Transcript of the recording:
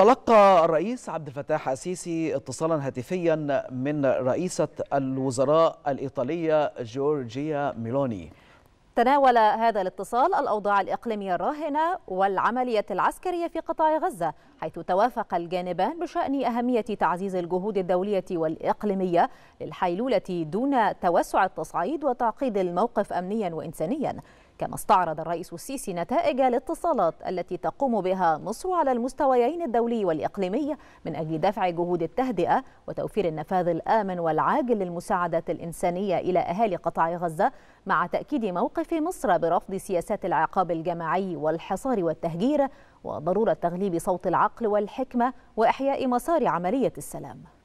تلقى الرئيس عبد الفتاح السيسي اتصالا هاتفيا من رئيسة الوزراء الإيطالية جورجيا ميلوني تناول هذا الاتصال الأوضاع الإقليمية الراهنة والعملية العسكرية في قطاع غزة حيث توافق الجانبان بشأن أهمية تعزيز الجهود الدولية والإقليمية للحيلولة دون توسع التصعيد وتعقيد الموقف أمنيا وإنسانيا كما استعرض الرئيس السيسي نتائج الاتصالات التي تقوم بها مصر على المستويين الدولي والإقليمي من أجل دفع جهود التهدئة وتوفير النفاذ الآمن والعاجل للمساعدات الإنسانية إلى أهالي قطاع غزة مع تأكيد موقف مصر برفض سياسات العقاب الجماعي والحصار والتهجير وضرورة تغليب صوت العقل والحكمة وإحياء مسار عملية السلام